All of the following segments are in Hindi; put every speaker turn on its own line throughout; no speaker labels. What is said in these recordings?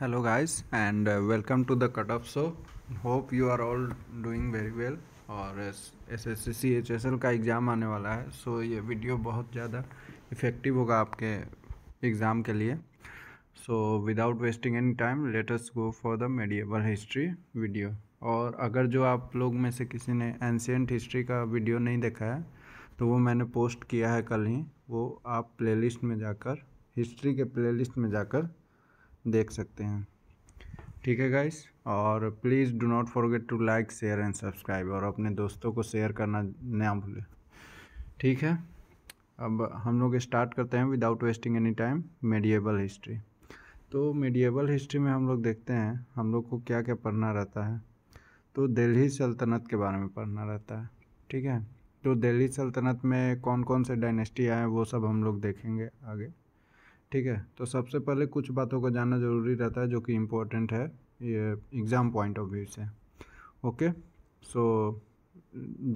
hello guys and uh, welcome to the off show hope you are all doing very well और S S C H S L का एग्ज़ाम आने वाला है सो so, ये वीडियो बहुत ज़्यादा इफ़ेक्टिव होगा आपके एग्ज़ाम के लिए so without wasting any time let's go for the medieval history video और अगर जो आप लोग में से किसी ने एंशियट हिस्ट्री का वीडियो नहीं देखा है तो वो मैंने पोस्ट किया है कल ही वो आप प्लेलिस्ट में जाकर हिस्ट्री के प्लेलिस्ट में जाकर देख सकते हैं ठीक है गाइस और please do not forget to like share and subscribe और अपने दोस्तों को शेयर करना ना भूलें ठीक है अब हम लोग स्टार्ट करते हैं without wasting any time medieval history तो मेडिएबल हिस्ट्री में हम लोग देखते हैं हम लोग को क्या क्या पढ़ना रहता है तो दिल्ली सल्तनत के बारे में पढ़ना रहता है ठीक है तो दिल्ली सल्तनत में कौन कौन से डायनेस्टी आए वो सब हम लोग देखेंगे आगे ठीक है तो सबसे पहले कुछ बातों को जानना ज़रूरी रहता है जो कि इम्पोर्टेंट है ये एग्ज़ाम पॉइंट ऑफ व्यू से okay so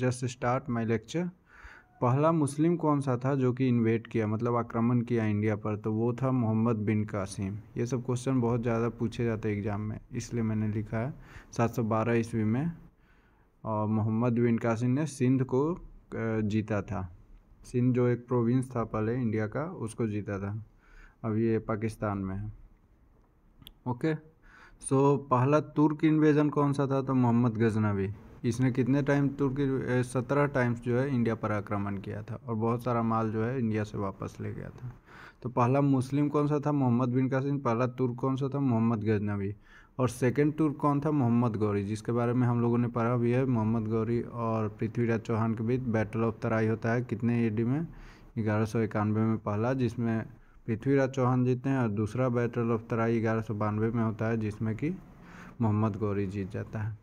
just start my lecture पहला मुस्लिम कौन सा था जो कि इन्वेट किया मतलब आक्रमण किया इंडिया पर तो वो था मोहम्मद बिन कासिम ये सब क्वेश्चन बहुत ज़्यादा पूछे जाते हैं एग्ज़ाम में इसलिए मैंने लिखा है सात सौ बारह ईस्वी में और मोहम्मद बिन कासिम ने सिंध को जीता था सिंध जो एक प्रोविंस था पहले इंडिया का उसको जीता था अब ये पाकिस्तान में है ओके सो पहला तुर्क इन्वेजन कौन सा था तो मोहम्मद गजनवी इसने कितने टाइम तुर्की सत्रह टाइम्स जो है इंडिया पर आक्रमण किया था और बहुत सारा माल जो है इंडिया से वापस ले गया था तो पहला मुस्लिम कौन सा था मोहम्मद बिन कासिम पहला तुर्क कौन सा था मोहम्मद गजनवी और सेकेंड तुर्क कौन था मोहम्मद गौरी जिसके बारे में हम लोगों ने पढ़ा भी है मोहम्मद गौरी और पृथ्वीराज चौहान के बीच बैटल ऑफ तराई होता है कितने ए में ग्यारह सौ इक्यानवे में पहला जिसमें पृथ्वीराज चौहान जीते हैं और दूसरा बैटल ऑफ तराई ग्यारह सौ बानवे में होता है जिसमें कि मोहम्मद गौरी जीत जाता है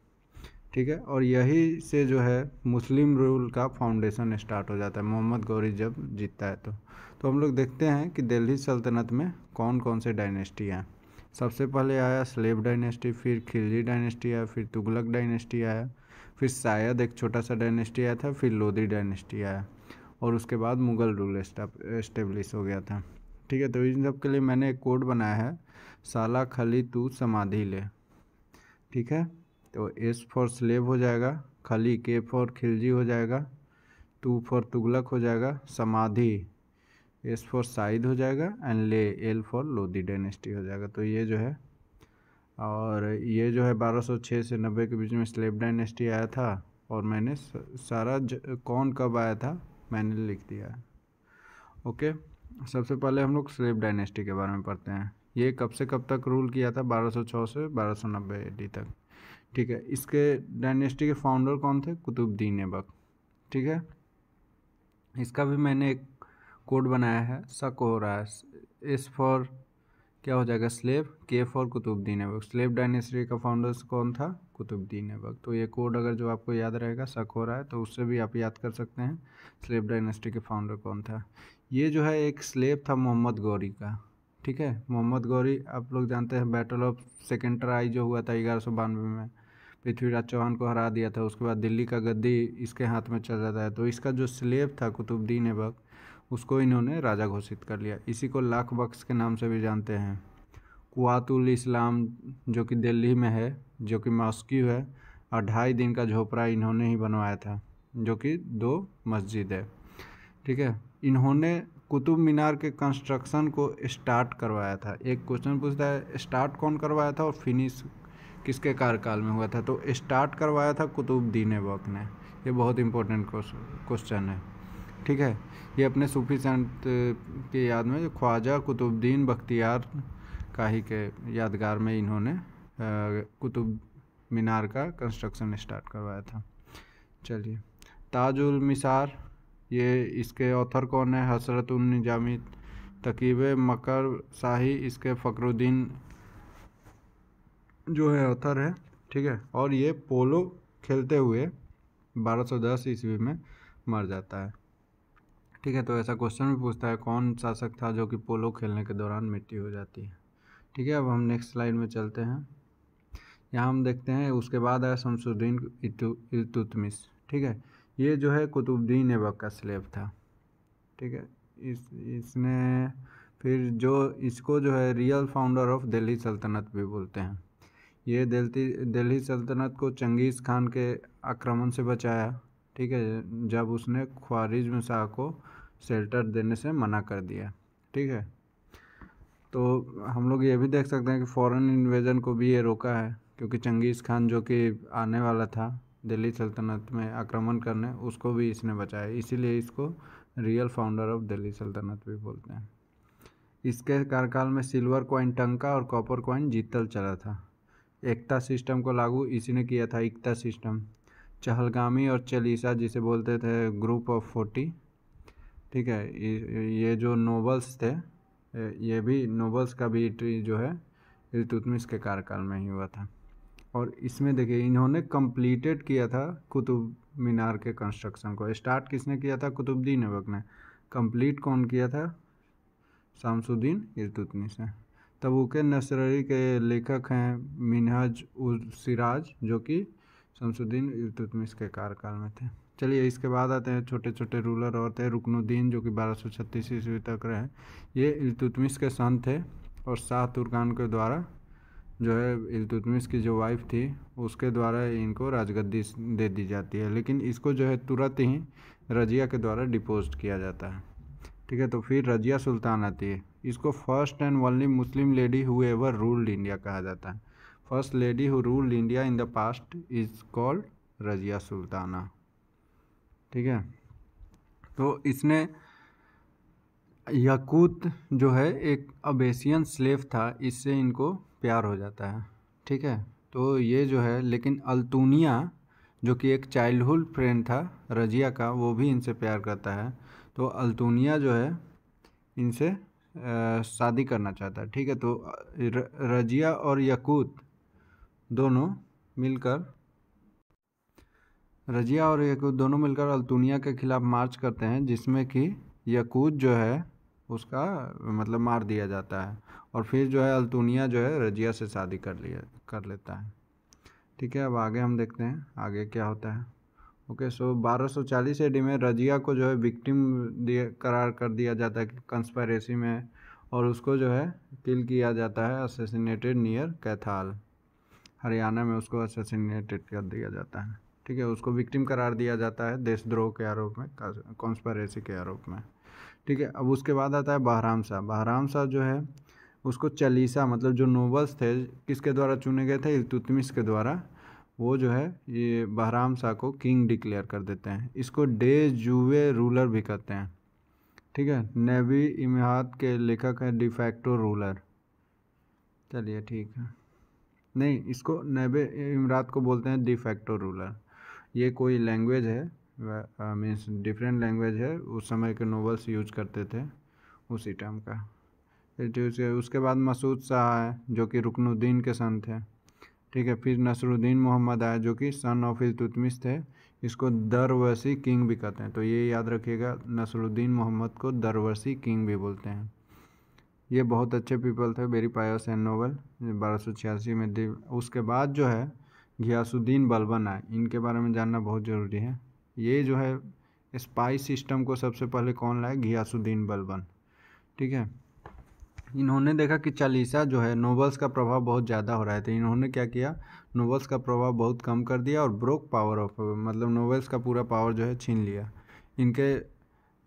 ठीक है और यही से जो है मुस्लिम रूल का फाउंडेशन स्टार्ट हो जाता है मोहम्मद गौरी जब जीतता है तो तो हम लोग देखते हैं कि दिल्ली सल्तनत में कौन कौन से डायनेस्टी हैं सबसे पहले आया स्लेब डायनेस्टी फिर खिलजी डायनेस्टी आया फिर तुगलक डायनेस्टी आया फिर शायद एक छोटा सा डायनेस्टी आया था फिर लोधी डायनेस्टी आया और उसके बाद मुग़ल रूल स्टेब्लिश हो गया था ठीक है तो इन सब के लिए मैंने एक कोड बनाया है साला खली तू समाधि ले ठीक है तो एस फॉर स्लेब हो जाएगा खली के फॉर खिलजी हो जाएगा टू फॉर तुगलक हो जाएगा समाधि एस फॉर साइद हो जाएगा एंड ले एल फॉर लोधी डायनेस्टी हो जाएगा तो ये जो है और ये जो है 1206 से 90 के बीच में स्लेब डायनेस्टी आया था और मैंने सारा कौन कब आया था मैंने लिख दिया है ओके सबसे पहले हम लोग स्लेब डायनेस्टी के बारे में पढ़ते हैं ये कब से कब तक रूल किया था 1206 से 1290 सौ तक ठीक है इसके डायनेस्टी के फाउंडर कौन थे कुतुबद्दीन ऐबक ठीक है इसका भी मैंने एक कोड बनाया है शक हो रहा है एस फॉर क्या हो जाएगा slave K for Qutbuddin Aibak slave dynasty का फाउंडर कौन था कुतुबद्दीन ऐबक तो ये कोड अगर जो आपको याद रहेगा शक हो रहा है तो उससे भी आप याद कर सकते हैं स्लेब डायनेस्टी के फाउंडर कौन था ये जो है एक स्लेब था मोहम्मद गौरी का ठीक है मोहम्मद गौरी आप लोग जानते हैं बैटल ऑफ सेकेंड ट्राई जो हुआ था ग्यारह सौ बानवे में पृथ्वीराज चौहान को हरा दिया था उसके बाद दिल्ली का गद्दी इसके हाथ में चल जाता है तो इसका जो स्लेब था कुतुबद्दीन ऐबक उसको इन्होंने राजा घोषित कर लिया इसी को लाख बख्श के नाम से भी जानते हैं कुआतुल इस्लाम जो कि दिल्ली में है जो कि मॉस्क्यू है और ढाई दिन का झोपड़ा इन्होंने ही बनवाया था जो कि दो मस्जिद है ठीक है इन्होंने कुतुब मीनार के कंस्ट्रक्शन को स्टार्ट करवाया था एक क्वेश्चन पूछता है स्टार्ट कौन करवाया था और फिनिश किसके कार्यकाल में हुआ था तो स्टार्ट करवाया था कुतुबुद्दीन ऐबक ने ये बहुत इंपॉर्टेंट क्वेश्चन है ठीक है ये अपने सूफी संत की याद में ख्वाजा कुतुबद्दीन बख्तियार का ही के यादगार में इन्होंने कुतुब मीनार का कंस्ट्रक्शन स्टार्ट करवाया था चलिए ताजुल मिसार ये इसके ऑथर कौन है हसरत उन निजामी तकीब मकर शाही इसके फ़करुद्दीन जो है ऑथर है ठीक है और ये पोलो खेलते हुए 1210 ईस्वी में मर जाता है ठीक है तो ऐसा क्वेश्चन भी पूछता है कौन शासक था जो कि पोलो खेलने के दौरान मिट्टी हो जाती है ठीक है अब हम नेक्स्ट स्लाइड में चलते हैं यहाँ हम देखते हैं उसके बाद आया शमसुद्दीन इतुतमिस ठीक है ये जो है कुतुबद्दीन ऐबक का स्लेब था ठीक है इस इसने फिर जो इसको जो है रियल फाउंडर ऑफ दिल्ली सल्तनत भी बोलते हैं ये दिल्ली दिल्ली सल्तनत को चंगेज़ खान के आक्रमण से बचाया ठीक है जब उसने ख्वारिज्म शाह को शेल्टर देने से मना कर दिया ठीक है तो हम लोग ये भी देख सकते हैं कि फॉरेन इन्वेजन को भी ये रोका है क्योंकि चंगेज़ खान जो कि आने वाला था दिल्ली सल्तनत में आक्रमण करने उसको भी इसने बचाया इसीलिए इसको रियल फाउंडर ऑफ दिल्ली सल्तनत भी बोलते हैं इसके कार्यकाल में सिल्वर कॉइन टंका और कॉपर कॉइन जीतल चला था एकता सिस्टम को लागू इसी ने किया था एकता सिस्टम चहलगामी और चलीसा जिसे बोलते थे ग्रुप ऑफ फोर्टी ठीक है ये जो नोबल्स थे ये भी नोबल्स का भी जो है इलतुतमिस के कार्यकाल में ही हुआ था और इसमें देखिए इन्होंने कंप्लीटेड किया था कुतुब मीनार के कंस्ट्रक्शन को स्टार्ट किसने किया था कुतुबुद्दीन ऐबक ने कंप्लीट कौन किया था शामसुद्दीन इरतुतनी से तबूक नसररी के लेखक हैं मिनहज उराज सिराज जो कि शमसुद्दीन इरतुतमिस के कार्यकाल में थे चलिए इसके बाद आते हैं छोटे छोटे रूलर और थे रुकनुद्दीन जो कि 1236 ईस्वी तक रहे ये इलतुतमिस के सन थे और शाह तुर्कान के द्वारा जो है इल्तुतमिश की जो वाइफ थी उसके द्वारा इनको राजगद्दी दे दी जाती है लेकिन इसको जो है तुरंत ही रजिया के द्वारा डिपोज किया जाता है ठीक है तो फिर रजिया सुल्तान आती है इसको first and only Muslim lady who ever ruled India कहा जाता है first lady who ruled India in the past is called Razia Sultana ठीक है तो इसने यकूत जो है एक अबेसियन स्लेव था इससे इनको प्यार हो जाता है ठीक है तो ये जो है लेकिन अल्तूनिया जो कि एक चाइल्डहुड फ्रेंड था रजिया का वो भी इनसे प्यार करता है तो अल्तूनिया जो है इनसे शादी करना चाहता है ठीक है तो र, रजिया और यकूत दोनों मिलकर रजिया और यकूत दोनों मिलकर अल्तूनिया के खिलाफ मार्च करते हैं जिसमें कि यकूत जो है उसका मतलब मार दिया जाता है और फिर जो है अल्तुनिया जो है रजिया से शादी कर लिया कर लेता है ठीक है अब आगे हम देखते हैं आगे क्या होता है ओके सो बारह सौ चालीस एडी में रजिया को जो है विक्टिम दिया करार कर दिया जाता है कंस्पायरेसी में और उसको जो है किल किया जाता है असेसिनेटेड नियर कैथाल हरियाणा में उसको असेसिनेटेड कर दिया जाता है ठीक है उसको विक्टिम करार दिया जाता है देशद्रोह के आरोप में कॉन्स्पायरेसी के आरोप में ठीक है अब उसके बाद आता है बहराम शाह बहराम शाह जो है उसको चलीसा मतलब जो नोबल्स थे किसके द्वारा चुने गए थे इलतुतमिस के द्वारा वो जो है ये बहराम शाह को किंग डिक्लेयर कर देते हैं इसको डे जुवे रूलर भी कहते हैं ठीक है नेवी इमहात के लेखक हैं डिफैक्टो रूलर चलिए ठीक है नहीं इसको नेबे इमरात को बोलते हैं डिफैक्टो रूलर ये कोई लैंग्वेज है मीन्स डिफरेंट लैंग्वेज है उस समय के नोवेल्स यूज करते थे उसी टाइम का उसके बाद मसूद शाह है जो कि रुकनुद्दीन के सन थे ठीक है फिर नसरुद्दीन मोहम्मद आया जो कि सन ऑफ तुतमिस थे इसको दरवसी किंग भी कहते हैं तो ये याद रखिएगा नसरुद्दीन मोहम्मद को दरवसी किंग भी बोलते हैं ये बहुत अच्छे पीपल थे बेरी पायस एंड नोवल बारह सौ छियासी में उसके बाद जो है घियासुद्दीन बलबन आए इनके बारे में जानना बहुत ज़रूरी है ये जो है स्पाई सिस्टम को सबसे पहले कौन लाया घियासुद्दीन बलबन ठीक है इन्होंने देखा कि चालीसा जो है नोबल्स का प्रभाव बहुत ज़्यादा हो रहा है तो इन्होंने क्या किया नोबल्स का प्रभाव बहुत कम कर दिया और ब्रोक पावर ऑफ मतलब नोबल्स का पूरा पावर जो है छीन लिया इनके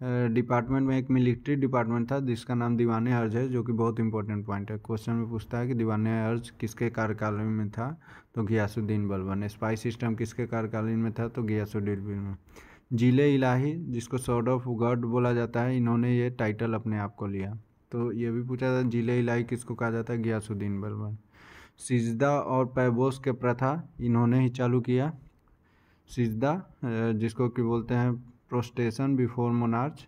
डिपार्टमेंट में एक मिलिट्री डिपार्टमेंट था जिसका नाम दीवान अर्ज है जो कि बहुत इंपॉर्टेंट पॉइंट है क्वेश्चन में पूछता है कि दीवान अर्ज किसके कार्यकाल में था तो गियासुद्दीन बलबन स्पाई सिस्टम किसके कार्यकालीन में था तो गियासुद्दीन बलबन जिले इलाही जिसको सॉर्ड ऑफ गॉड बोला जाता है इन्होंने ये टाइटल अपने आप को लिया तो ये भी पूछा था जिले इलाही किसको कहा जाता है गियासुद्दीन बलबन सिजदा और पैबोस के प्रथा इन्होंने ही चालू किया सिजदा जिसको कि बोलते हैं prostration before monarch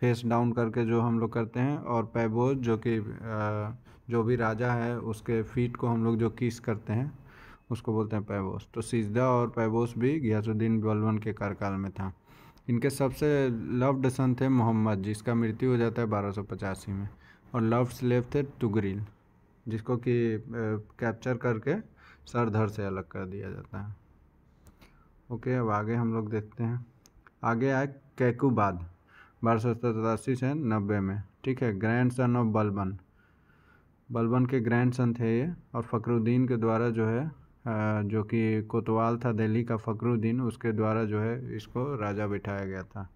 face down करके जो हम लोग करते हैं और पैबोज जो कि जो भी राजा है उसके फीट को हम लोग जो किस करते हैं उसको बोलते हैं पैबोस तो सीजदा और पैबोस भी गियासुद्दीन बलवन के कार्यकाल में था इनके सबसे लव्ड सन थे मोहम्मद जिसका मृत्यु हो जाता है बारह में और लव स्लेव थे तुगरिल जिसको कि कैप्चर करके सरधर से अलग कर दिया जाता है ओके अब आगे हम लोग देखते हैं आगे आए कैकूबाद बारह सौ सतासी से नब्बे में ठीक है grandson of Balban Balban के ग्रैंड सन थे ये और फ़करुद्दीन के द्वारा जो है जो कि कोतवाल था दिल्ली का फ़करुद्दीन उसके द्वारा जो है इसको राजा बिठाया गया था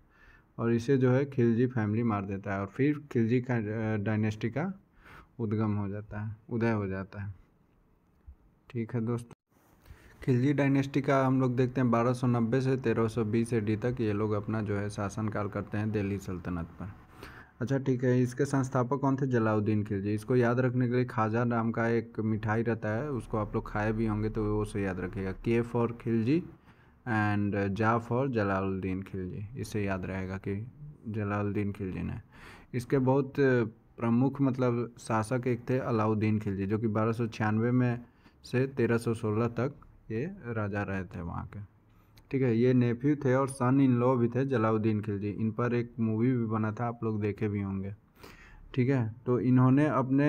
और इसे जो है खिलजी फैमिली मार देता है और फिर खिलजी का डायनेस्टी का उद्गम हो जाता है उदय हो जाता है ठीक है दोस्तों खिलजी डायनेस्टी का हम लोग देखते हैं 1290 से 1320 एडी तक ये लोग अपना जो है शासन काल करते हैं दिल्ली सल्तनत पर अच्छा ठीक है इसके संस्थापक कौन थे जलाउद्दीन खिलजी इसको याद रखने के लिए खाजा नाम का एक मिठाई रहता है उसको आप लोग खाए भी होंगे तो वो उसे याद रखेगा K for Khilji and J for Jalaluddin Khilji इससे याद रहेगा कि जलाउद्दीन खिलजी ने इसके बहुत प्रमुख मतलब शासक एक थे अलाउद्दीन खिलजी जो कि बारह में से 1316 तक ये राजा रहे थे वहाँ के ठीक है ये नेफ्यू थे और सन इन लॉ भी थे जलाउद्दीन खिलजी इन पर एक मूवी भी बना था आप लोग देखे भी होंगे ठीक है तो इन्होंने अपने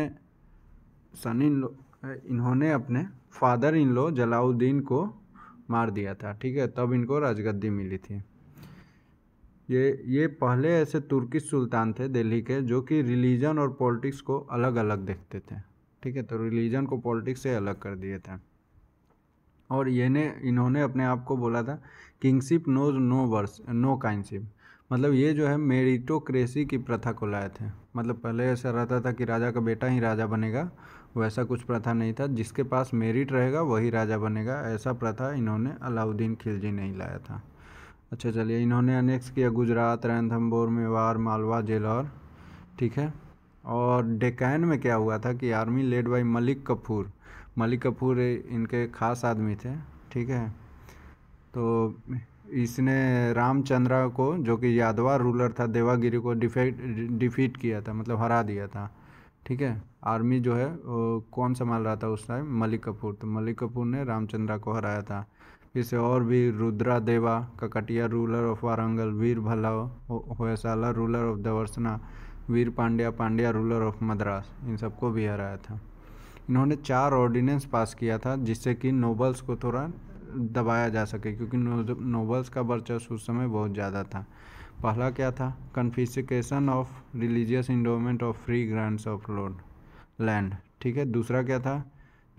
सन इन लो इन्होंने अपने फादर इन लॉ जलाउद्दीन को मार दिया था ठीक है तब इनको राजगद्दी मिली थी ये ये पहले ऐसे तुर्की सुल्तान थे दिल्ली के जो कि रिलीजन और पॉलिटिक्स को अलग अलग देखते थे ठीक है तो रिलीजन को पॉलिटिक्स से अलग कर दिए थे और ने इन्होंने अपने आप को बोला था kingship knows no worse no kinship मतलब ये जो है मेरिटोक्रेसी की प्रथा को लाए थे मतलब पहले ऐसा रहता था कि राजा का बेटा ही राजा बनेगा वैसा कुछ प्रथा नहीं था जिसके पास मेरिट रहेगा वही राजा बनेगा ऐसा प्रथा इन्होंने अलाउद्दीन खिलजी ने ही लाया था अच्छा चलिए इन्होंने अनेक्स किया गुजरात रैनथम्बोर मेवाड़ मालवा जेलौर ठीक है और डेकैन में क्या हुआ था कि army led by Malik Kafur Malik Kafur इनके खास आदमी थे ठीक है तो इसने रामचंद्रा को जो कि यादवा रूलर था देवागिरी को डिफेट डिफीट किया था मतलब हरा दिया था ठीक है आर्मी जो है वो कौन संभाल रहा था उस टाइम मलिक कपूर तो मलिक कपूर ने रामचंद्रा को हराया था इसे और भी Rudra Deva Kakatiya ruler of Warangal Veer Ballala Hoysala ruler of Dwarasamudra Veer Pandya Pandya ruler of Madras इन सबको भी हराया था इन्होंने चार ऑर्डिनेंस पास किया था जिससे कि नोबल्स को थोड़ा दबाया जा सके क्योंकि नोबल्स का वर्चस्व उस समय बहुत ज़्यादा था पहला क्या था confiscation of religious endowment of free grants of load land ठीक है दूसरा क्या था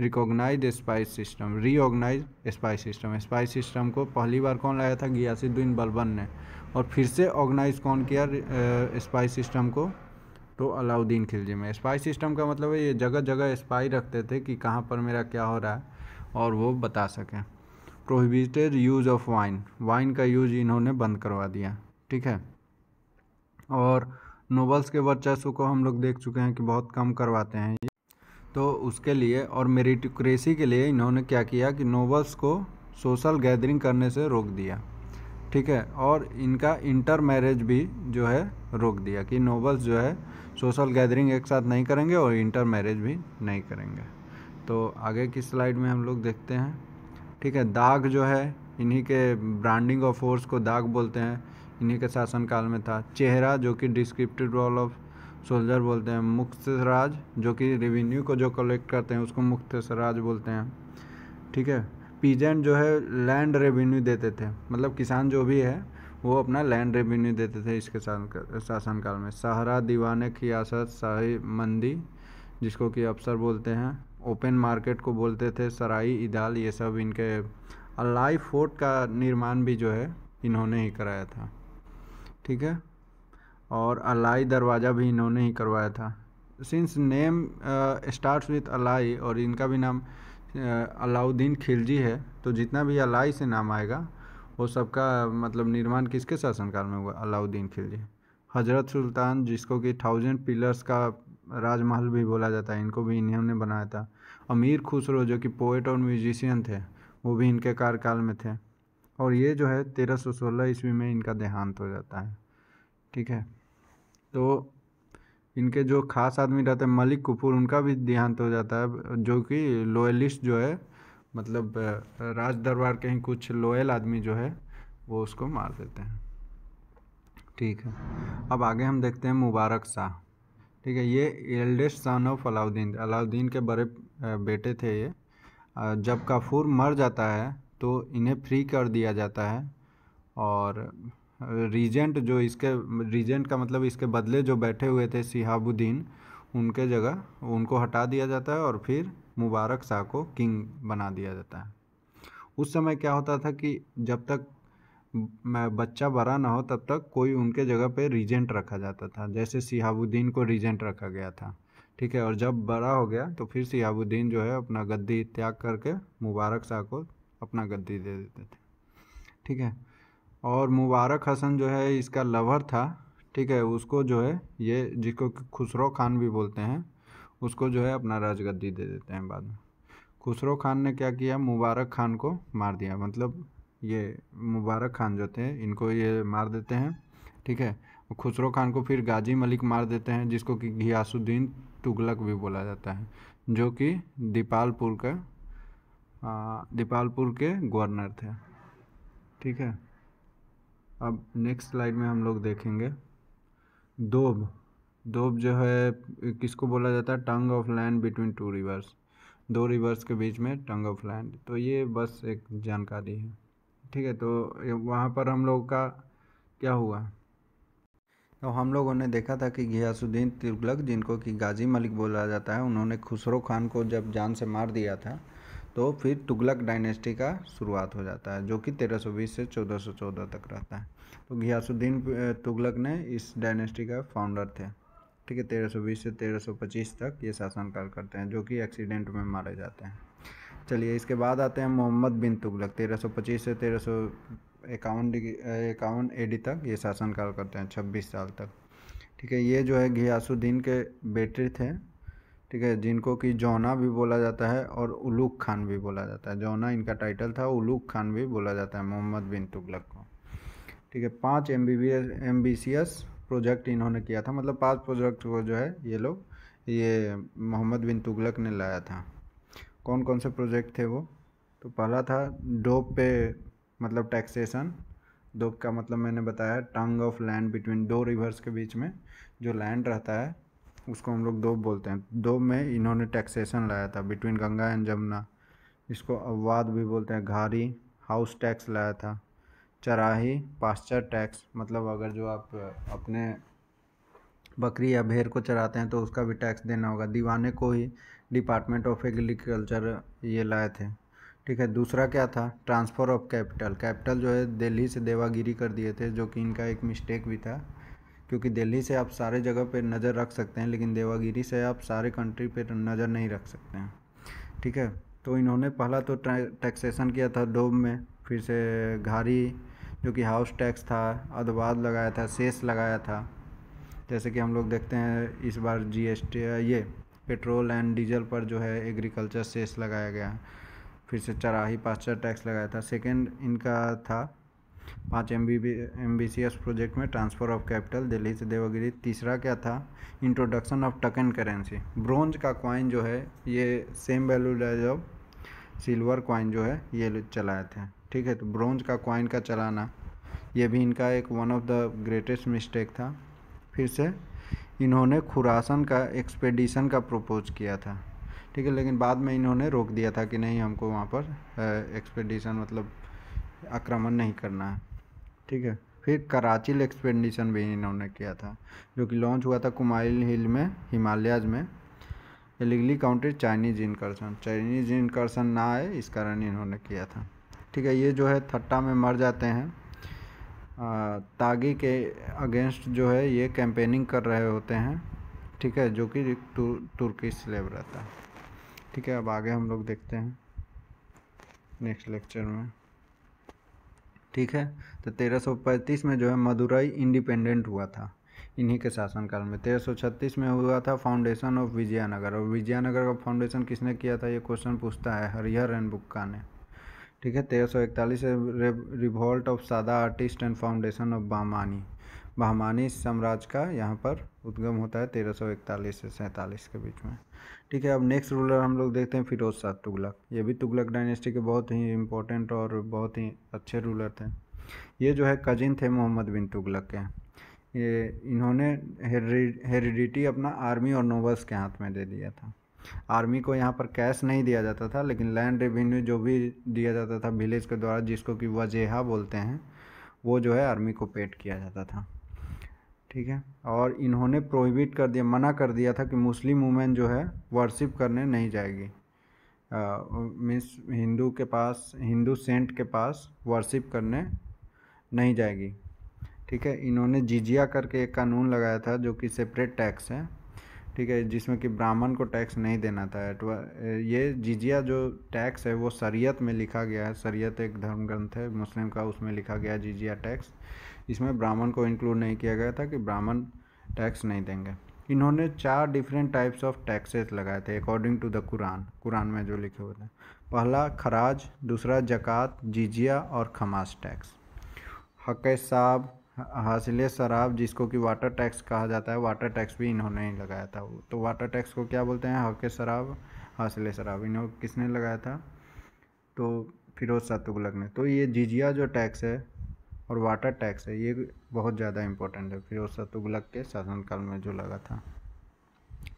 recognise spies system reorganise spies system spies system को पहली बार कौन लाया था गियासुद्दीन बलबन ने और फिर से ऑर्गेनाइज कौन किया स्पाइस सिस्टम को तो अलाउद्दीन खिलजी में स्पाई सिस्टम का मतलब है ये जगह जगह स्पाई रखते थे कि कहाँ पर मेरा क्या हो रहा है और वो बता सकें prohibited use of wine wine का यूज इन्होंने बंद करवा दिया ठीक है और नोबल्स के वर्चस्व को हम लोग देख चुके हैं कि बहुत कम करवाते हैं तो उसके लिए और मेरिटोक्रेसी के लिए इन्होंने क्या किया कि नोबल्स को सोशल गैदरिंग करने से रोक दिया ठीक है और इनका इंटर मैरिज भी जो है रोक दिया कि नोबल्स जो है सोशल गैदरिंग एक साथ नहीं करेंगे और इंटर मैरिज भी नहीं करेंगे तो आगे की स्लाइड में हम लोग देखते हैं ठीक है दाग जो है इन्हीं के ब्रांडिंग ऑफ फोर्स को दाग बोलते हैं इन्हीं के शासनकाल में था चेहरा जो कि डिस्क्रिप्टिव रोल ऑफ सोल्जर बोलते हैं मुक्त राज जो कि रेवेन्यू को जो कलेक्ट करते हैं उसको मुक्त राज बोलते हैं ठीक है पीजेंट जो है लैंड रेवेन्यू देते थे मतलब किसान जो भी है वो अपना लैंड रेवेन्यू देते थे इसके शासनकाल में सहारा दीवान खियासत शाही मंदी जिसको कि अफसर बोलते हैं ओपन मार्केट को बोलते थे सराई इदाल ये सब इनके अलाई फोर्ट का निर्माण भी जो है इन्होंने ही कराया था ठीक है और अलाई दरवाज़ा भी इन्होंने ही करवाया था since name start with Alai और इनका भी नाम अलाउद्दीन खिलजी है तो जितना भी अलाई से नाम आएगा वो सबका मतलब निर्माण किसके शासनकाल में हुआ अलाउद्दीन खिलजी हजरत सुल्तान जिसको कि थाउजेंड पिलर्स का राजमहल भी बोला जाता है इनको भी इन्होंने बनाया था अमीर खुसरो जो कि पोइट और म्यूजिशियन थे वो भी इनके कार्यकाल में थे और ये जो है तेरह सौ सोलह ईस्वी में इनका देहांत हो जाता है ठीक है तो इनके जो खास आदमी रहते हैं मलिक कपूर उनका भी देहांत हो जाता है जो कि लोयलिस्ट जो है मतलब राज दरबार के ही कुछ लोयल आदमी जो है वो उसको मार देते हैं ठीक है अब आगे हम देखते हैं मुबारक शाह ठीक है ये eldest son of Alauddin Alauddin के बड़े बेटे थे ये जब काफूर मर जाता है तो इन्हें फ्री कर दिया जाता है और रीजेंट जो इसके रीजेंट का मतलब इसके बदले जो बैठे हुए थे सिहाबुद्दीन उनके जगह उनको हटा दिया जाता है और फिर मुबारक शाह को किंग बना दिया जाता है उस समय क्या होता था कि जब तक मैं बच्चा बड़ा ना हो तब तक कोई उनके जगह पे रीजेंट रखा जाता था जैसे सिहाबुद्दीन को रीजेंट रखा गया था ठीक है और जब बड़ा हो गया तो फिर सिहाबुद्दीन जो है अपना गद्दी त्याग करके मुबारक शाह को अपना गद्दी दे देते थे ठीक है और मुबारक हसन जो है इसका लवर था ठीक है उसको जो है ये जिसको खुसरो खान भी बोलते हैं उसको जो है अपना राजगद्दी दे देते हैं बाद में खुसरो खान ने क्या किया मुबारक खान को मार दिया मतलब ये मुबारक खान जो थे इनको ये मार देते हैं ठीक है खुसरो खान को फिर गाजी मलिक मार देते हैं जिसको कि घियासुद्दीन तुगलक भी बोला जाता है जो कि दीपालपुर का दीपालपुर के गवर्नर थे ठीक है अब नेक्स्ट स्लाइड में हम लोग देखेंगे दोब दोब जो है किसको बोला जाता है tongue of land between two rivers दो रिवर्स के बीच में टंग ऑफ लैंड तो ये बस एक जानकारी है ठीक है तो वहाँ पर हम लोग का क्या हुआ तो हम लोगों ने देखा था कि घियासुद्दीन तिलक जिनको कि गाजी मलिक बोला जाता है उन्होंने खुसरो खान को जब जान से मार दिया था तो फिर तुगलक डायनेस्टी का शुरुआत हो जाता है जो कि 1320 से 1414 तक रहता है तो घियासुद्दीन तुगलक ने इस डायनेस्टी का फाउंडर थे ठीक है 1320 से 1325 तक ये शासनकाल करते हैं जो कि एक्सीडेंट में मारे जाते हैं चलिए इसके बाद आते हैं मोहम्मद बिन तुगलक 1325 से तेरह सौ इक्यावन इक्यावन एडी तक ये शासनकाल करते हैं 26 साल तक ठीक है ये जो है घियासुद्दीन के बेटे थे ठीक है जिनको कि जौना भी बोला जाता है और उलूक खान भी बोला जाता है जौना इनका टाइटल था उलूक खान भी बोला जाता है मोहम्मद बिन तुगलक को ठीक है पाँच M B B S M B C S project इन्होंने किया था मतलब पांच प्रोजेक्ट को जो है ये लोग ये मोहम्मद बिन तुगलक ने लाया था कौन कौन से प्रोजेक्ट थे वो तो पहला था डोप पे मतलब टैक्सेशन डोप का मतलब मैंने बताया टंग ऑफ लैंड बिटवीन दो रिवर्स के बीच में जो लैंड रहता है उसको हम लोग दोब बोलते हैं दोब में इन्होंने टैक्सेशन लाया था बिटवीन गंगा एंड जमुना इसको अववाद भी बोलते हैं घारी हाउस टैक्स लाया था चराही पास्चर टैक्स मतलब अगर जो आप अपने बकरी या भेड़ को चराते हैं तो उसका भी टैक्स देना होगा दीवाने को ही डिपार्टमेंट ऑफ एग्रीकल्चर ये लाए थे ठीक है दूसरा क्या था ट्रांसफ़र ऑफ कैपिटल कैपिटल जो है दिल्ली से देवागिरी कर दिए थे जो कि इनका एक मिस्टेक भी था क्योंकि दिल्ली से आप सारे जगह पर नज़र रख सकते हैं लेकिन देवागिरी से आप सारे कंट्री पर नज़र नहीं रख सकते हैं ठीक है तो इन्होंने पहला तो टैक्सेशन किया था डोब में फिर से घारी जो कि हाउस टैक्स था अदवाद लगाया था सेस लगाया था जैसे कि हम लोग देखते हैं इस बार जीएसटी ये पेट्रोल एंड डीजल पर जो है एग्रीकल्चर सेस लगाया गया फिर से चराही पास्चर टैक्स लगाया था सेकेंड इनका था पाँच M B M B C S project में ट्रांसफ़र ऑफ कैपिटल दिल्ली से देवगिरी तीसरा क्या था इंट्रोडक्शन ऑफ टकन करेंसी ब्रोंज का कॉइन जो है ये same value as of silver coin जो है ये चलाए थे ठीक है तो ब्रोंज का कॉइन का चलाना ये भी इनका एक one of the greatest mistake था फिर से इन्होंने खुरासन का एक्सपेडिशन का प्रपोज किया था ठीक है लेकिन बाद में इन्होंने रोक दिया था कि नहीं हमको वहाँ पर एक्सपेडिशन मतलब आक्रमण नहीं करना है ठीक है फिर कराची एक्सपेंडिशन भी इन्होंने किया था जो कि लॉन्च हुआ था कुमाइल हिल में हिमालयाज में allegedly counted Chinese incursion Chinese incursion ना आए इस कारण इन्होंने किया था ठीक है ये जो है थट्टा में मर जाते हैं आ, तागी के अगेंस्ट जो है ये कैंपेनिंग कर रहे होते हैं ठीक है जो कि तुर्की तुर्की स्लेब रहता है ठीक है अब आगे हम लोग देखते हैं नेक्स्ट लेक्चर में ठीक है तो 1335 में जो है मदुरई इंडिपेंडेंट हुआ था इन्हीं के शासनकाल में 1336 में हुआ था फाउंडेशन ऑफ विजयानगर और विजयनगर का फाउंडेशन किसने किया था ये क्वेश्चन पूछता है हरिहर एंड बुक्का ने ठीक है 1341 इकतालीस revolt of Sada artist and foundation of Bahmani Bahmani साम्राज्य का यहाँ पर उद्गम होता है तेरह सौ इकतालीस से सैंतालीस के बीच में ठीक है अब नेक्स्ट रूलर हम लोग देखते हैं फिरोज शाह तुगलक ये भी तुगलक डायनेस्टी के बहुत ही इम्पोर्टेंट और बहुत ही अच्छे रूलर थे ये जो है कजिन थे मोहम्मद बिन तुगलक के ये इन्होंने हेरिडिटी अपना आर्मी और नोबल्स के हाथ में दे दिया था आर्मी को यहाँ पर कैश नहीं दिया जाता था लेकिन लैंड रेवेन्यू जो भी दिया जाता था विलेज के द्वारा जिसको कि वजेहा बोलते हैं वो जो है आर्मी को पेड किया जाता था ठीक है और इन्होंने प्रोहिबिट कर दिया मना कर दिया था कि मुस्लिम वुमेन जो है वर्शिप करने नहीं जाएगी मीन्स हिंदू के पास हिंदू सेंट के पास वर्शिप करने नहीं जाएगी ठीक है इन्होंने जिजिया करके एक कानून लगाया था जो कि सेपरेट टैक्स है ठीक है जिसमें कि ब्राह्मण को टैक्स नहीं देना था ये जिजिया जो टैक्स है वो शरीयत में लिखा गया है शरीयत एक धर्म ग्रंथ है मुस्लिम का उसमें लिखा गया है जिजिया टैक्स इसमें ब्राह्मण को इंक्लूड नहीं किया गया था कि ब्राह्मण टैक्स नहीं देंगे इन्होंने चार डिफरेंट टाइप्स ऑफ टैक्सेस लगाए थे according to the Quran Quran में जो लिखे हुए थे पहला खराज दूसरा जक़ात जिजिया और खमास टैक्स हक साहब हासिल शराब जिसको कि वाटर टैक्स कहा जाता है वाटर टैक्स भी इन्होंने ही लगाया था तो वाटर टैक्स को क्या बोलते हैं हक शराब हासिल शराब इन्हों किसने लगाया था तो फिरोज शाह तुगलक ने तो ये जिजिया जो टैक्स है और वाटर टैक्स है ये बहुत ज़्यादा इम्पोर्टेंट है फिर उस तुगलक के शासनकाल में जो लगा था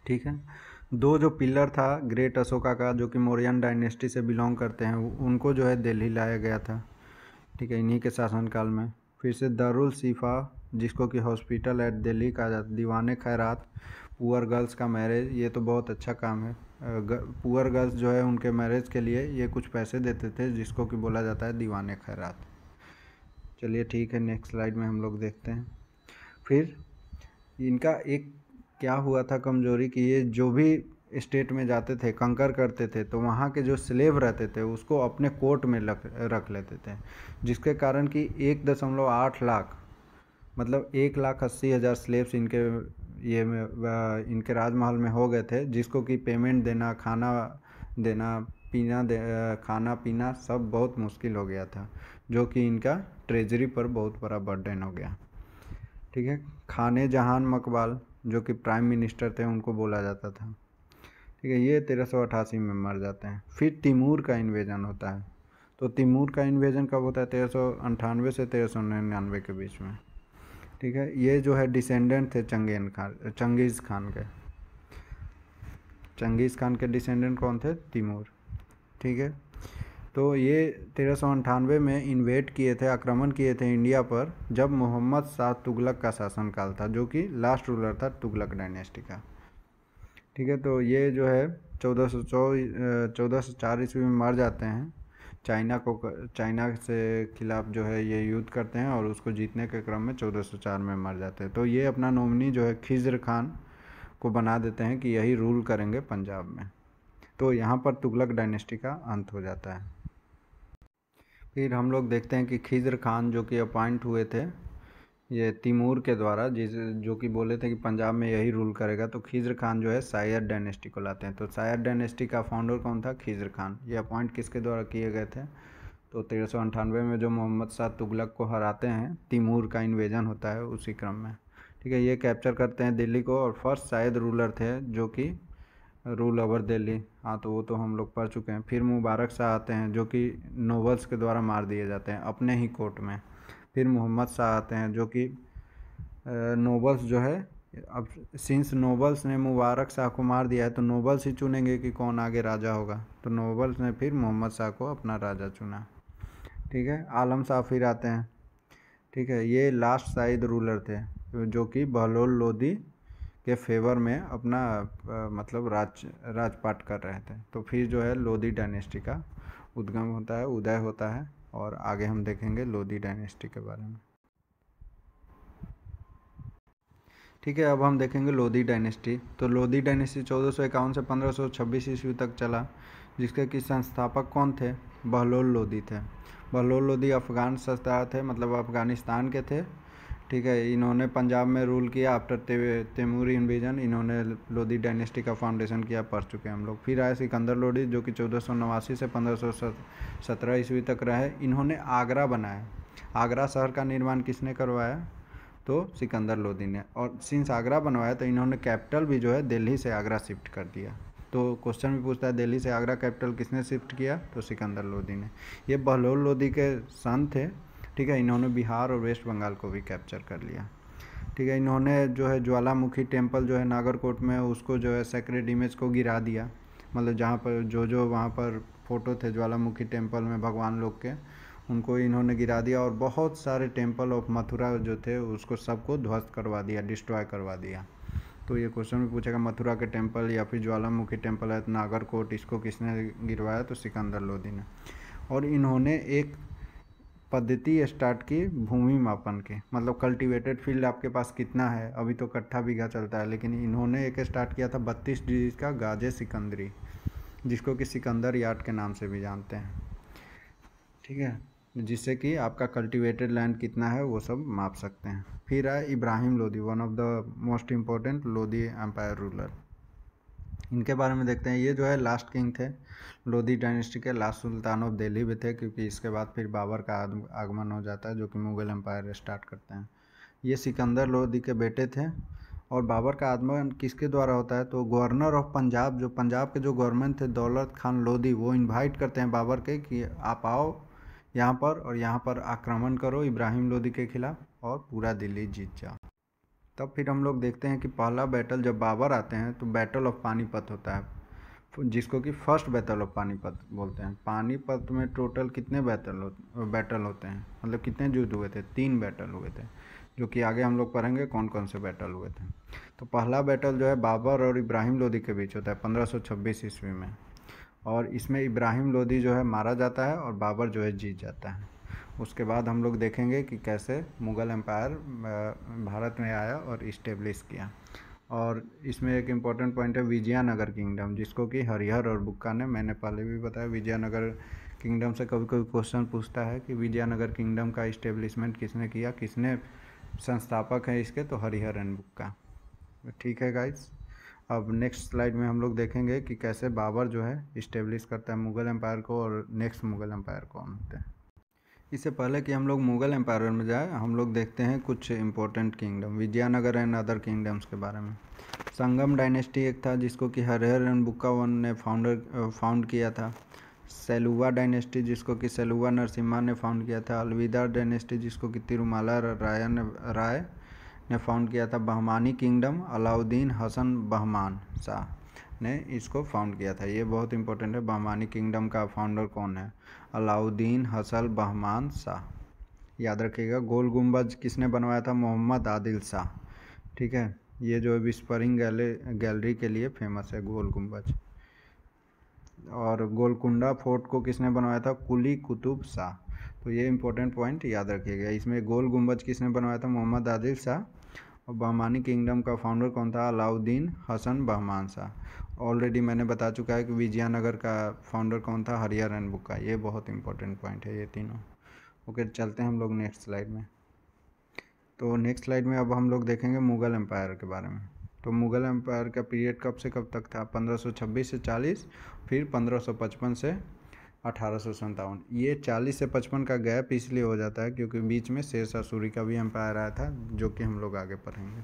ठीक है दो जो पिलर था ग्रेट अशोका का जो कि मौर्यन डायनेस्टी से बिलोंग करते हैं उनको जो है दिल्ली लाया गया था ठीक है इन्हीं के शासनकाल में फिर से दारुल शिफा जिसको कि हॉस्पिटल एट दिल्ली कहा जाता दीवान खैरात पुअर गर्ल्स का मैरिज ये तो बहुत अच्छा काम है पुअर गर्ल्स जो है उनके मैरिज के लिए ये कुछ पैसे देते थे जिसको कि बोला जाता है दीवान खैरात चलिए ठीक है नेक्स्ट स्लाइड में हम लोग देखते हैं फिर इनका एक क्या हुआ था कमजोरी कि ये जो भी स्टेट में जाते थे कंकर करते थे तो वहाँ के जो स्लेव रहते थे उसको अपने कोर्ट में लग, रख लेते थे जिसके कारण कि एक दशमलव आठ लाख मतलब एक लाख अस्सी हज़ार स्लेब्स इनके ये इनके राजमहल में हो गए थे जिसको कि पेमेंट देना खाना देना पीना दे, खाना पीना सब बहुत मुश्किल हो गया था जो कि इनका ट्रेजरी पर बहुत बड़ा बर्डन हो गया ठीक है खाने जहान मकबाल जो कि प्राइम मिनिस्टर थे उनको बोला जाता था ठीक है ये तेरह सौ अठासी में मर जाते हैं फिर तिमूर का इन्वेजन होता है तो तिमूर का इन्वेजन कब होता है तेरह सौ अंठानवे से तेरह सौ निन्यानवे के बीच में ठीक है ये जो है डिसेंडेंट थे चंगेन खान चंगेज़ खान के चंगेज़ खान के डिसेंडेंट कौन थे तिमूर ठीक है तो ये तेरह सौ अंठानवे में इन्वेट किए थे आक्रमण किए थे इंडिया पर जब मोहम्मद शाह तुगलक का शासनकाल था जो कि लास्ट रूलर था तुगलक डायनेस्टी का ठीक है तो ये जो है चौदह सौ चौ चौदह सौ चार ईस्वी में मर जाते हैं चाइना को चाइना से खिलाफ जो है ये युद्ध करते हैं और उसको जीतने के क्रम में 1404 में मर जाते हैं तो ये अपना नॉमिनी जो है खिज्र खान को बना देते हैं कि यही रूल करेंगे पंजाब में तो यहाँ पर तुगलक डायनेस्टी का अंत हो जाता है फिर हम लोग देखते हैं कि खिजर खान जो कि अपॉइंट हुए थे ये तिमूर के द्वारा जिस जो कि बोले थे कि पंजाब में यही रूल करेगा तो खिजर खान जो है सायर डायनेस्टी को लाते हैं तो सायर डायनेस्टी का फाउंडर कौन था खिजर खान ये अपॉइंट किसके द्वारा किए गए थे तो तेरह में जो मोहम्मद शाह तुगलक को हराते हैं तिमूर का इन्वेजन होता है उसी क्रम में ठीक है ये कैप्चर करते हैं दिल्ली को और फर्स्ट शायद रूलर थे जो कि रूल ओवर दिल्ली हाँ तो वो तो हम लोग पढ़ चुके हैं फिर मुबारक शाह आते हैं जो कि नोबल्स के द्वारा मार दिए जाते हैं अपने ही कोर्ट में फिर मोहम्मद शाह आते हैं जो कि नोबल्स जो है अब सिंस नोबल्स ने मुबारक शाह को मार दिया है तो नोबल्स ही चुनेंगे कि कौन आगे राजा होगा तो नोबल्स ने फिर मोहम्मद शाह को अपना राजा चुना ठीक है आलम शाह फिर आते हैं ठीक है ये लास्ट साइड रूलर थे जो कि बहलोल लोधी के फेवर में अपना मतलब राज राजपाट कर रहे थे तो फिर जो है लोधी डायनेस्टी का उद्गम होता है उदय होता है और आगे हम देखेंगे लोधी डायनेस्टी के बारे में ठीक है अब हम देखेंगे लोधी डायनेस्टी तो लोधी डायनेस्टी चौदह सौ इक्यावन से पंद्रह सौ छब्बीस ईस्वी तक चला जिसके कि संस्थापक कौन थे बहलोल लोधी थे बहलोल लोधी अफ़गान संस्था थे मतलब अफ़गानिस्तान के थे ठीक है इन्होंने पंजाब में रूल किया आफ्टर ते, तेमूरी इन्विजन इन्होंने लोधी डायनेस्टी का फाउंडेशन किया पढ़ चुके हैं हम लोग फिर आए सिकंदर लोधी जो कि चौदह से पंद्रह सत्रह ईस्वी तक रहे इन्होंने आगरा बनाया आगरा शहर का निर्माण किसने करवाया तो सिकंदर लोधी ने और सिंस आगरा बनवाया तो इन्होंने कैपिटल भी जो है दिल्ली से आगरा शिफ्ट कर दिया तो क्वेश्चन भी पूछता है दिल्ली से आगरा कैपिटल किसने शिफ्ट किया तो सिकंदर लोधी ने ये बहलोल लोधी के सन थे ठीक है इन्होंने बिहार और वेस्ट बंगाल को भी कैप्चर कर लिया ठीक है इन्होंने जो है ज्वालामुखी टेम्पल जो है नागरकोट में उसको जो है सेक्रेड इमेज को गिरा दिया मतलब जहाँ पर जो जो वहाँ पर फ़ोटो थे ज्वालामुखी टेम्पल में भगवान लोग के उनको इन्होंने गिरा दिया और बहुत सारे टेम्पल ऑफ मथुरा जो थे उसको सबको ध्वस्त करवा दिया डिस्ट्रॉय करवा दिया तो ये क्वेश्चन भी पूछेगा मथुरा के टेम्पल या फिर ज्वालामुखी टेम्पल है नागरकोट इसको किसने गिरवाया तो सिकंदर लोधी ने और इन्होंने एक पद्धति स्टार्ट की भूमि मापन के मतलब कल्टीवेटेड फील्ड आपके पास कितना है अभी तो कट्ठा बीघा चलता है लेकिन इन्होंने एक स्टार्ट किया था बत्तीस डिजीज का गाजे सिकंदरी जिसको कि सिकंदर यार्ड के नाम से भी जानते हैं ठीक है जिससे कि आपका कल्टीवेटेड लैंड कितना है वो सब माप सकते हैं फिर आए Ibrahim Lodhi one of the most important Lodhi empire ruler इनके बारे में देखते हैं ये जो है लास्ट किंग थे लोधी डायनेस्टी के लास्ट सुल्तान ऑफ दिल्ली भी थे क्योंकि इसके बाद फिर बाबर का आगमन हो जाता है जो कि मुगल एम्पायर स्टार्ट करते हैं ये सिकंदर लोधी के बेटे थे और बाबर का आगमन किसके द्वारा होता है तो गवर्नर ऑफ पंजाब जो पंजाब के जो गवर्नमेंट थे दौलत खान लोधी वो इन्वाइट करते हैं बाबर के कि आप आओ यहाँ पर और यहाँ पर आक्रमण करो इब्राहिम लोधी के खिलाफ और पूरा दिल्ली जीत जाओ तब फिर हम लोग देखते हैं कि पहला बैटल जब बाबर आते हैं तो बैटल ऑफ पानीपत होता है जिसको कि फर्स्ट बैटल ऑफ पानीपत बोलते हैं पानीपत में टोटल कितने बैटल हो बैटल होते हैं मतलब कितने युद्ध हुए थे तीन बैटल हुए थे जो कि आगे हम लोग पढ़ेंगे कौन कौन से बैटल हुए थे तो पहला बैटल जो है बाबर और इब्राहिम लोधी के बीच होता है पंद्रह ईस्वी में और इसमें इब्राहिम लोधी जो है मारा जाता है और बाबर जो है जीत जाता है उसके बाद हम लोग देखेंगे कि कैसे मुग़ल एम्पायर भारत में आया और इस्टेब्लिश किया और इसमें एक इम्पॉर्टेंट पॉइंट है विजयानगर किंगडम जिसको कि हरिहर और बुक्का ने मैंने पहले भी बताया विजयानगर किंगडम से कभी कभी क्वेश्चन पूछता है कि विजयानगर किंगडम का इस्टेब्लिशमेंट किसने किया किसने संस्थापक हैं इसके तो हरिहर एंड बुक्का ठीक है गाइस अब नेक्स्ट स्लाइड में हम लोग देखेंगे कि कैसे बाबर जो है इस्टेब्लिश करता है मुग़ल एम्पायर को और नेक्स्ट मुग़ल एम्पायर कौन होते हैं इससे पहले कि हम लोग मुग़ल एम्पायर में जाए हम लोग देखते हैं कुछ important kingdom Vijayanagar and other kingdoms के बारे में संगम डायनेस्टी एक था जिसको कि हरहर एंड बुक्का वन ने फाउंडर फाउंड किया था सेलुवा डायनेस्टी जिसको कि सेलुआ नरसिम्हा ने फाउंड किया था अलविदा डायनेस्टी जिसको कि तिरुमाला राय ने राय ने फाउंड किया था बहमानी किंगडम अलाउद्दीन हसन बहमान शाह ने इसको फाउंड किया था ये बहुत इंपॉर्टेंट है बहमानी किंगडम का फाउंडर कौन है अलाउद्दीन हसल बहमान शाह याद रखिएगा गोल गुम्बज किसने बनवाया था मोहम्मद आदिल शाह ठीक है ये जो विस्परिंग गैलरी के लिए फेमस है गोल गुम्बज और गोलकुंडा फोर्ट को किसने बनवाया था कुली कुतुब शाह तो ये इंपॉर्टेंट पॉइंट याद रखिएगा इसमें गोल गुम्बज किसने बनवाया था मोहम्मद आदिल शाह और बहमानी किंगडम का फाउंडर कौन था अलाउद्दीन हसन बहमान शाह ऑलरेडी मैंने बता चुका है कि विजयानगर का फाउंडर कौन था हरिया रनबुक का ये बहुत इंपॉर्टेंट पॉइंट है ये तीनों ओके चलते हैं हम लोग नेक्स्ट स्लाइड में तो नेक्स्ट स्लाइड में अब हम लोग देखेंगे मुगल एम्पायर के बारे में तो मुगल एम्पायर का पीरियड कब से कब तक था 1526 से 40 फिर 1555 से अठारह ये 40 से 55 का गैप इसलिए हो जाता है क्योंकि बीच में शेरशाह सूरी का भी एम्पायर आया था जो कि हम लोग आगे पढ़ेंगे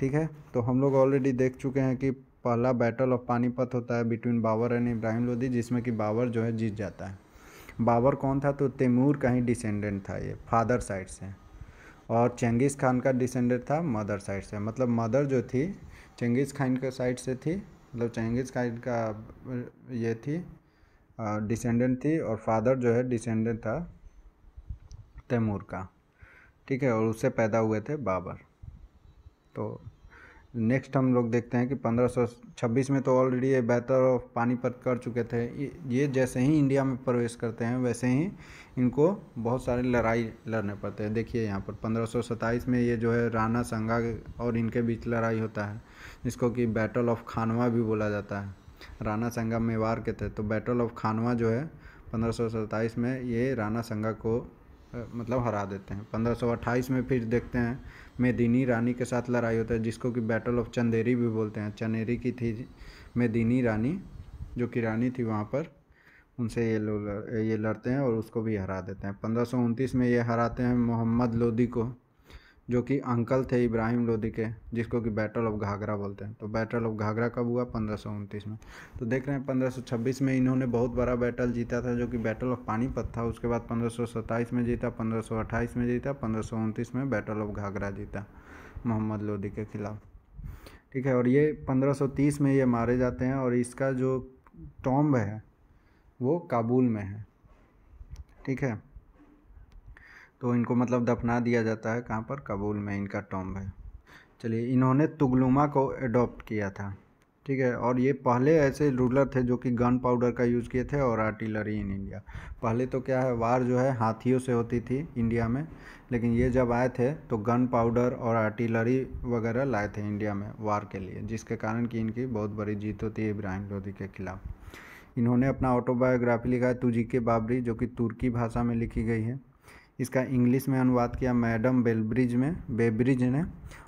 ठीक है तो हम लोग ऑलरेडी देख चुके हैं कि पहला बैटल ऑफ पानीपत होता है बिटवीन बाबर एंड इब्राहिम लोधी जिसमें कि बाबर जो है जीत जाता है बाबर कौन था तो तैमूर का ही डिसेंडेंट था ये फादर साइड से और चंगेज़ खान का डिसेंडेंट था मदर साइड से मतलब मदर जो थी चंगेज़ खान के साइड से थी मतलब चंगेज़ खान का ये थी डिसेंडेंट थी और फादर जो है डिसेंडेंट था तैमूर का ठीक है और उससे पैदा हुए थे बाबर तो नेक्स्ट हम लोग देखते हैं कि 1526 में तो ऑलरेडी ये बेहतर ऑफ पानीपत कर चुके थे ये जैसे ही इंडिया में प्रवेश करते हैं वैसे ही इनको बहुत सारी लड़ाई लड़ने पड़ते हैं देखिए यहाँ पर 1527 में ये जो है राणा संगा और इनके बीच लड़ाई होता है जिसको कि बैटल ऑफ खानवा भी बोला जाता है राणा संगा मेवाड़ के थे तो बैटल ऑफ खानवा जो है पंद्रह में ये राणा संगा को मतलब हरा देते हैं पंद्रह में फिर देखते हैं मेदिनी रानी के साथ लड़ाई होता है जिसको कि बैटल ऑफ चंदेरी भी बोलते हैं चंदेरी की थी मेदिनी रानी जो कि रानी थी वहाँ पर उनसे ये लोग ये लड़ते हैं और उसको भी हरा देते हैं पंद्रह में ये हराते हैं मोहम्मद लोदी को जो कि अंकल थे इब्राहिम लोदी के जिसको कि बैटल ऑफ घाघरा बोलते हैं तो बैटल ऑफ घाघरा कब हुआ पंद्रह में तो देख रहे हैं पंद्रह में इन्होंने बहुत बड़ा बैटल जीता था जो कि बैटल ऑफ पानीपत था उसके बाद पंद्रह में जीता पंद्रह में जीता पंद्रह में बैटल ऑफ घाघरा जीता मोहम्मद लोदी के खिलाफ ठीक है और ये 1530 में ये मारे जाते हैं और इसका जो टॉम्ब है वो काबुल में है ठीक है तो इनको मतलब दफना दिया जाता है कहाँ पर काबुल में इनका टॉम्ब है चलिए इन्होंने तुगलुमा को एडॉप्ट किया था ठीक है और ये पहले ऐसे रूलर थे जो कि गन पाउडर का यूज़ किए थे और आर्टिलरी इन इंडिया पहले तो क्या है वार जो है हाथियों से होती थी इंडिया में लेकिन ये जब आए थे तो गन पाउडर और आर्टिलरी वगैरह लाए थे इंडिया में वार के लिए जिसके कारण कि इनकी बहुत बड़ी जीत होती है इब्राहिम लोधी के ख़िलाफ़ इन्होंने अपना ऑटोबायोग्राफी लिखा है तुजी के बाबरी जो कि तुर्की भाषा में लिखी गई है इसका इंग्लिश में अनुवाद किया मैडम बेलब्रिज में बेब्रिज ने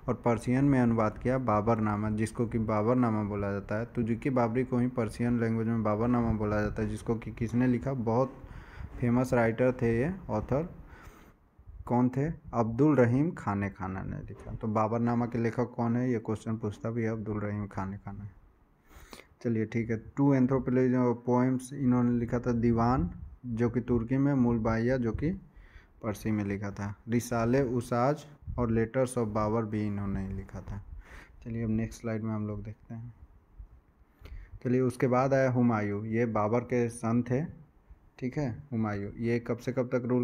और पर्सियन में अनुवाद किया बाबरनामा जिसको कि बाबरनामा बोला जाता है तुझकी बाबरी को ही पर्सियन लैंग्वेज में बाबरनामा बोला जाता है जिसको कि किसने लिखा बहुत फेमस राइटर थे ये ऑथर कौन थे अब्दुल रहीम खाने खाना ने लिखा तो बाबरनामा के लेखक कौन है ये क्वेश्चन पूछता भी है अब्दुल रहीम खाने खाना चलिए ठीक है टू एंथ्रोपोलॉजी पोएम्स इन्होंने लिखा था दीवान जो कि तुर्की में मुलबाइया जो कि पर्सी में लिखा था रिसाले उसाज और लेटर्स ऑफ बाबर भी इन्होंने लिखा था चलिए अब नेक्स्ट स्लाइड में हम लोग देखते हैं चलिए उसके बाद आया हुमायूं ये बाबर के सन थे ठीक है हुमायूं ये कब से कब तक रूल